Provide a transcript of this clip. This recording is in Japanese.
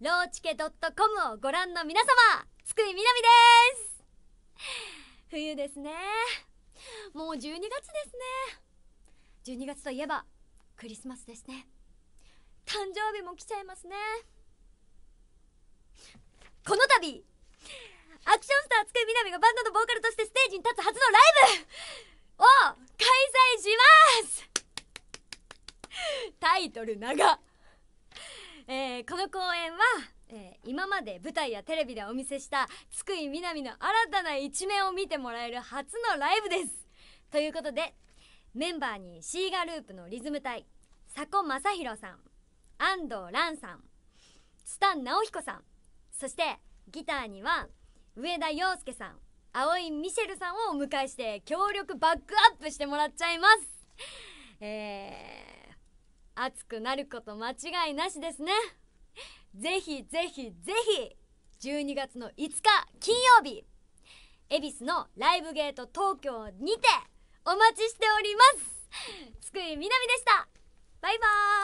ローチケトコムをご覧の皆様、つくいみなみです冬ですね。もう12月ですね。12月といえば、クリスマスですね。誕生日も来ちゃいますね。この度、アクションスターつくいみなみがバンドのボーカルとしてステージに立つ初のライブを開催しますタイトル長えー、この公演は、えー、今まで舞台やテレビでお見せした津久井みなみの新たな一面を見てもらえる初のライブですということでメンバーにシーガループのリズム隊佐古正弘さん安藤蘭さんスタン直彦さんそしてギターには上田洋介さん蒼井ミシェルさんをお迎えして協力バックアップしてもらっちゃいますえー熱くなること間違いなしですねぜひぜひぜひ12月の5日金曜日恵比寿のライブゲート東京にてお待ちしております津久井みなみでしたバイバーイ